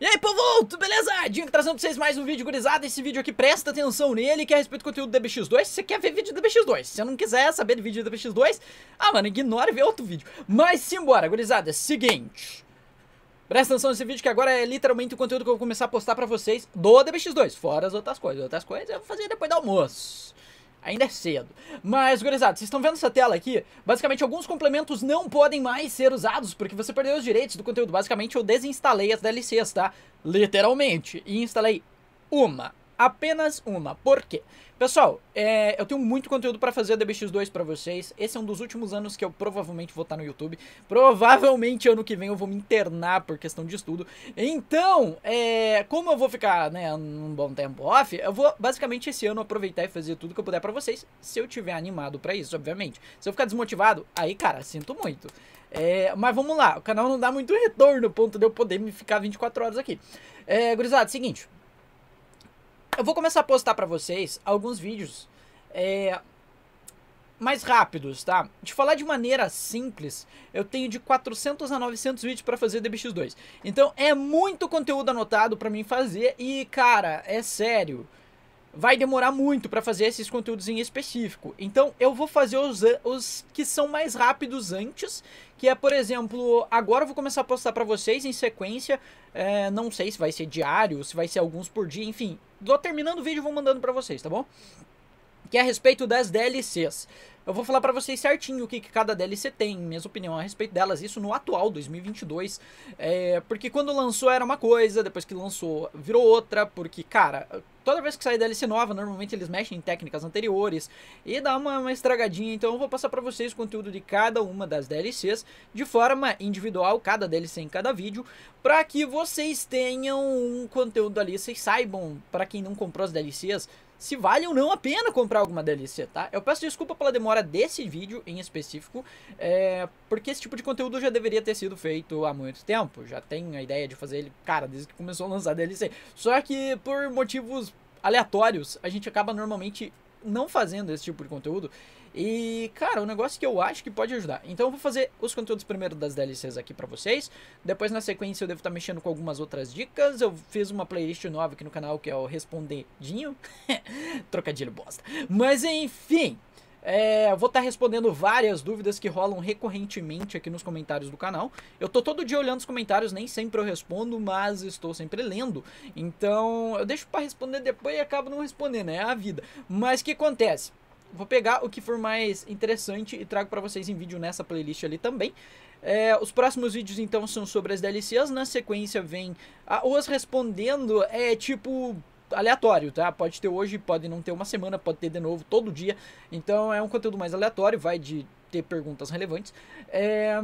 E aí, povo, tudo beleza? Dinho trazendo pra vocês mais um vídeo gurizada. Esse vídeo aqui, presta atenção nele, que é a respeito do conteúdo do DBX2. Se você quer ver vídeo do DBX2, se você não quiser saber de vídeo do DBX2, ah, mano, ignora e vê outro vídeo. Mas simbora, gurizada, seguinte. Presta atenção nesse vídeo que agora é literalmente o conteúdo que eu vou começar a postar pra vocês do DBX2, fora as outras coisas. Outras coisas eu vou fazer depois do almoço. Ainda é cedo. Mas, gurizada, vocês estão vendo essa tela aqui? Basicamente, alguns complementos não podem mais ser usados porque você perdeu os direitos do conteúdo. Basicamente, eu desinstalei as DLCs, tá? Literalmente. E instalei uma apenas uma. Por quê? Pessoal, é, eu tenho muito conteúdo para fazer a BX2 para vocês. Esse é um dos últimos anos que eu provavelmente vou estar tá no YouTube. Provavelmente ano que vem eu vou me internar por questão de estudo. Então, é, como eu vou ficar né, um bom tempo off, eu vou basicamente esse ano aproveitar e fazer tudo que eu puder para vocês, se eu tiver animado para isso, obviamente. Se eu ficar desmotivado, aí, cara, sinto muito. É, mas vamos lá, o canal não dá muito retorno, ponto de eu poder me ficar 24 horas aqui. É, gurizada, seguinte, eu vou começar a postar para vocês alguns vídeos é, mais rápidos, tá? De falar de maneira simples, eu tenho de 400 a 900 vídeos para fazer DBX2. Então é muito conteúdo anotado para mim fazer e, cara, é sério vai demorar muito para fazer esses conteúdos em específico. Então eu vou fazer os, os que são mais rápidos antes, que é, por exemplo, agora eu vou começar a postar para vocês em sequência, é, não sei se vai ser diário, se vai ser alguns por dia, enfim. Tô terminando o vídeo e vou mandando para vocês, tá bom? Que é a respeito das DLCs. Eu vou falar para vocês certinho o que, que, cada DLC tem, minha opinião a respeito delas, isso no atual 2022, é, porque quando lançou era uma coisa, depois que lançou virou outra, porque, cara, toda vez que sai DLC nova, normalmente eles mexem em técnicas anteriores e dá uma, uma estragadinha. Então eu vou passar para vocês o conteúdo de cada uma das DLCs de forma individual, cada DLC em cada vídeo, para que vocês tenham um conteúdo ali, vocês saibam, para quem não comprou as DLCs, se vale ou não a pena comprar alguma DLC, tá? Eu peço desculpa pela demora desse vídeo em específico, é, porque esse tipo de conteúdo já deveria ter sido feito há muito tempo. Já tenho a ideia de fazer ele, cara, desde que começou a lançar DLC. Só que por motivos aleatórios, a gente acaba normalmente não fazendo esse tipo de conteúdo. E, cara, um negócio que eu acho que pode ajudar. Então eu vou fazer os conteúdos primeiro das DLCs aqui para vocês. Depois, na sequência, eu devo estar tá mexendo com algumas outras dicas. Eu fiz uma playlist nova aqui no canal que é o Respondedinho. Trocadilho bosta. Mas enfim. É, vou estar tá respondendo várias dúvidas que rolam recorrentemente aqui nos comentários do canal. Eu tô todo dia olhando os comentários, nem sempre eu respondo, mas estou sempre lendo. Então, eu deixo para responder depois e acabo não respondendo, né? é a vida. Mas o que acontece? Vou pegar o que for mais interessante e trago para vocês em vídeo nessa playlist ali também. É, os próximos vídeos então são sobre as DLCs, na sequência vem a Os respondendo, é tipo aleatório, tá? Pode ter hoje, pode não ter uma semana, pode ter de novo todo dia. Então é um conteúdo mais aleatório, vai de ter perguntas relevantes. É...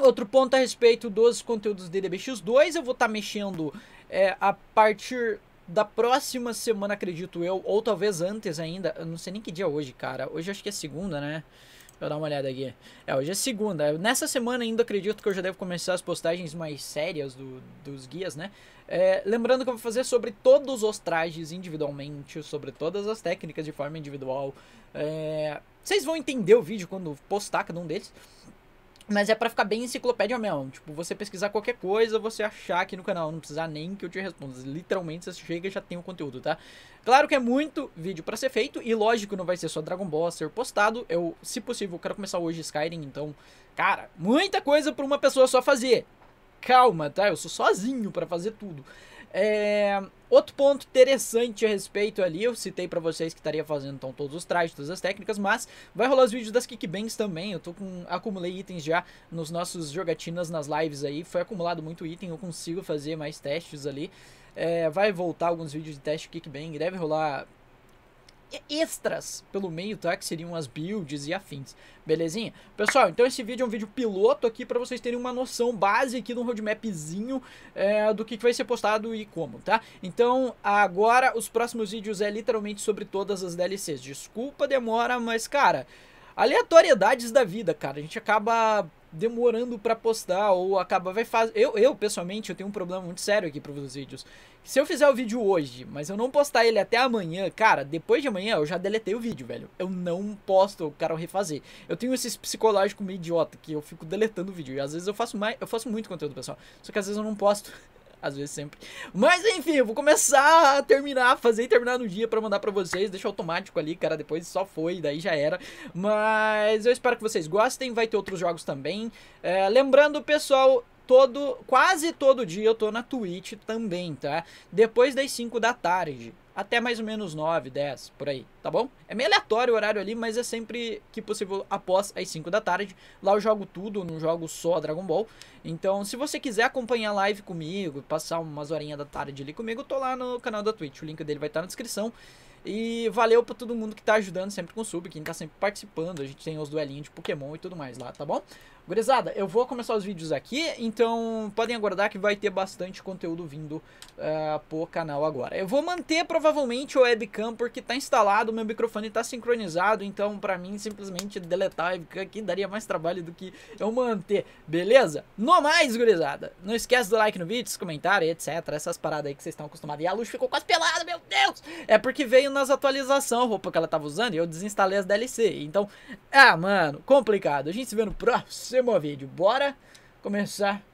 Outro ponto a respeito dos conteúdos de DBX2, eu vou estar tá mexendo é, a partir da próxima semana, acredito eu, ou talvez antes ainda. Eu não sei nem que dia é hoje, cara. Hoje acho que é segunda, né? Deixa eu dar uma olhada aqui. É, hoje é segunda. Nessa semana ainda acredito que eu já devo começar as postagens mais sérias do, dos guias, né? É, lembrando que eu vou fazer sobre todos os trajes individualmente, sobre todas as técnicas de forma individual. É, vocês vão entender o vídeo quando postar cada um deles. Mas é para ficar bem enciclopédia mesmo. Tipo, você pesquisar qualquer coisa, você achar aqui no canal. Não precisar nem que eu te responda. Literalmente, você chega e já tem o conteúdo, tá? Claro que é muito vídeo para ser feito. E lógico, não vai ser só Dragon Ball a ser postado. Eu, se possível, quero começar hoje Skyrim. Então, cara, muita coisa pra uma pessoa só fazer. Calma, tá? Eu sou sozinho para fazer tudo. É, outro ponto interessante a respeito ali, eu citei para vocês que estaria fazendo então todos os trajes, todas as técnicas, mas vai rolar os vídeos das kickbangs também. Eu tô com acumulei itens já nos nossos jogatinas nas lives aí, foi acumulado muito item, eu consigo fazer mais testes ali. É, vai voltar alguns vídeos de teste kickbang, deve rolar extras pelo meio, tá? Que seriam as builds e afins, belezinha? Pessoal, então esse vídeo é um vídeo piloto aqui para vocês terem uma noção base aqui do roadmapzinho é, do que, que vai ser postado e como, tá? Então, agora os próximos vídeos é literalmente sobre todas as DLCs. Desculpa a demora, mas, cara aleatoriedades da vida, cara. A gente acaba demorando para postar ou acaba vai fazer. Eu, eu pessoalmente eu tenho um problema muito sério aqui para os vídeos. Se eu fizer o vídeo hoje, mas eu não postar ele até amanhã, cara, depois de amanhã eu já deletei o vídeo, velho. Eu não posto, eu quero refazer. Eu tenho esse psicológico meio idiota que eu fico deletando o vídeo. E às vezes eu faço mais, eu faço muito conteúdo, pessoal. Só que às vezes eu não posto. às vezes sempre. Mas enfim, eu vou começar a terminar, fazer e terminar no dia para mandar para vocês. Deixa automático ali, cara, depois só foi, daí já era. Mas eu espero que vocês gostem, vai ter outros jogos também. É, lembrando, pessoal, todo, quase todo dia eu tô na Twitch também, tá? Depois das 5 da tarde até mais ou menos 9, 10, por aí, tá bom? É meio aleatório o horário ali, mas é sempre que possível após as 5 da tarde. Lá eu jogo tudo, não jogo só Dragon Ball. Então, se você quiser acompanhar a live comigo, passar umas horinhas da tarde ali comigo, tô lá no canal da Twitch. O link dele vai estar tá na descrição. E valeu pra todo mundo que tá ajudando sempre com o sub, quem tá sempre participando. A gente tem os duelinhos de Pokémon e tudo mais lá, tá bom? Gurizada, eu vou começar os vídeos aqui, então podem aguardar que vai ter bastante conteúdo vindo uh, pro canal agora. Eu vou manter provavelmente o webcam porque tá instalado, meu microfone tá sincronizado, então pra mim simplesmente deletar o webcam aqui daria mais trabalho do que eu manter, beleza? No mais, gurizada, não esquece do like no vídeo, comentário, etc, essas paradas aí que vocês estão acostumados. E a luz ficou quase pelada, meu Deus! É porque veio saindo nas atualizações, roupa que ela tava usando, e eu desinstalei as DLC. Então, ah, mano, complicado. A gente se vê no próximo vídeo. Bora começar